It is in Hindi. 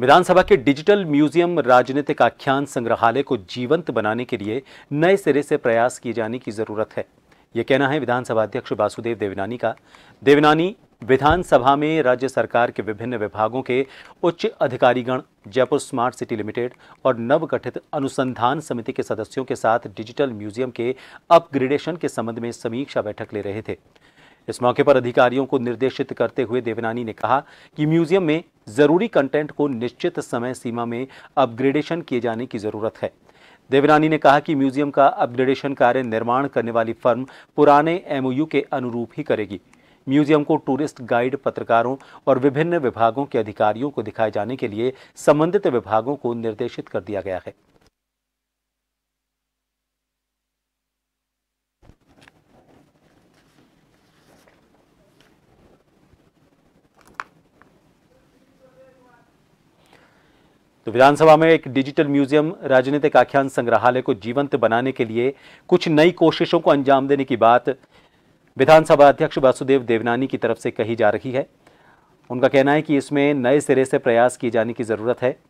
विधानसभा के डिजिटल म्यूजियम राजनीतिक आख्यान संग्रहालय को जीवंत बनाने के लिए नए सिरे से प्रयास किए जाने की जरूरत है ये कहना है विधानसभा अध्यक्ष वासुदेव देवनानी का देवनानी विधानसभा में राज्य सरकार के विभिन्न विभागों के उच्च अधिकारीगण जयपुर स्मार्ट सिटी लिमिटेड और नवगठित अनुसंधान समिति के सदस्यों के साथ डिजिटल म्यूजियम के अपग्रेडेशन के संबंध में समीक्षा बैठक ले रहे थे इस मौके पर अधिकारियों को निर्देशित करते हुए देवनानी ने कहा कि म्यूजियम में जरूरी कंटेंट को निश्चित समय सीमा में अपग्रेडेशन किए जाने की जरूरत है देवनानी ने कहा कि म्यूजियम का अपग्रेडेशन कार्य निर्माण करने वाली फर्म पुराने एमओयू के अनुरूप ही करेगी म्यूजियम को टूरिस्ट गाइड पत्रकारों और विभिन्न विभागों के अधिकारियों को दिखाए जाने के लिए संबंधित विभागों को निर्देशित कर दिया गया है तो विधानसभा में एक डिजिटल म्यूजियम राजनीतिक आख्यान संग्रहालय को जीवंत बनाने के लिए कुछ नई कोशिशों को अंजाम देने की बात विधानसभा अध्यक्ष वासुदेव देवनानी की तरफ से कही जा रही है उनका कहना है कि इसमें नए सिरे से प्रयास किए जाने की ज़रूरत है